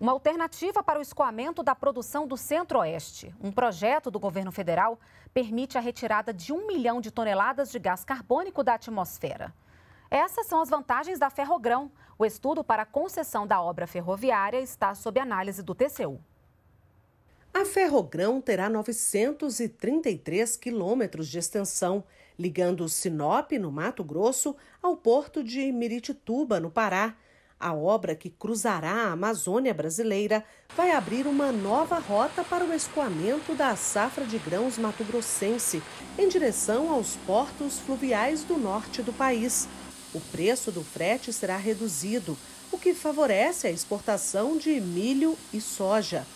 uma alternativa para o escoamento da produção do Centro-Oeste. Um projeto do governo federal permite a retirada de um milhão de toneladas de gás carbônico da atmosfera. Essas são as vantagens da Ferrogrão. O estudo para a concessão da obra ferroviária está sob análise do TCU. A Ferrogrão terá 933 quilômetros de extensão, ligando Sinop, no Mato Grosso, ao porto de Miritituba, no Pará a obra que cruzará a Amazônia brasileira vai abrir uma nova rota para o escoamento da safra de grãos mato-grossense em direção aos portos fluviais do norte do país. O preço do frete será reduzido, o que favorece a exportação de milho e soja.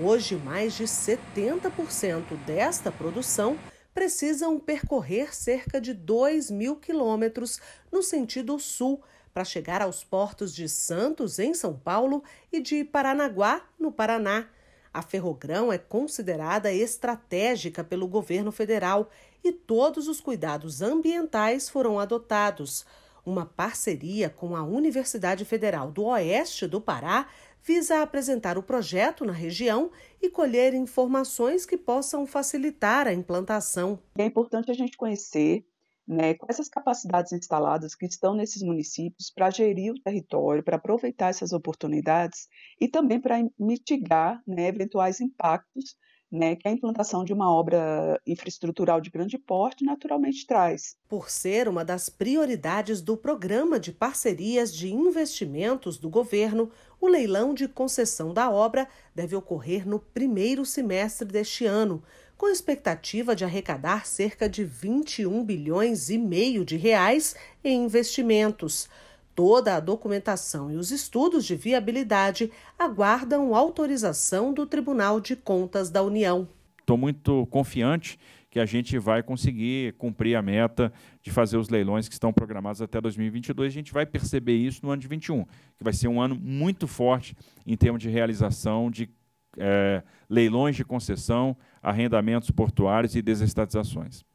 Hoje, mais de 70% desta produção precisam percorrer cerca de 2 mil quilômetros no sentido sul para chegar aos portos de Santos, em São Paulo, e de Paranaguá, no Paraná. A Ferrogrão é considerada estratégica pelo governo federal e todos os cuidados ambientais foram adotados. Uma parceria com a Universidade Federal do Oeste do Pará visa apresentar o projeto na região e colher informações que possam facilitar a implantação. É importante a gente conhecer né, com essas capacidades instaladas que estão nesses municípios para gerir o território, para aproveitar essas oportunidades e também para mitigar né, eventuais impactos né, que a implantação de uma obra infraestrutural de grande porte naturalmente traz. Por ser uma das prioridades do Programa de Parcerias de Investimentos do governo, o leilão de concessão da obra deve ocorrer no primeiro semestre deste ano, com expectativa de arrecadar cerca de 21 bilhões e meio de reais em investimentos. Toda a documentação e os estudos de viabilidade aguardam autorização do Tribunal de Contas da União. Estou muito confiante que a gente vai conseguir cumprir a meta de fazer os leilões que estão programados até 2022. A gente vai perceber isso no ano de 21, que vai ser um ano muito forte em termos de realização de é, leilões de concessão, arrendamentos portuários e desestatizações.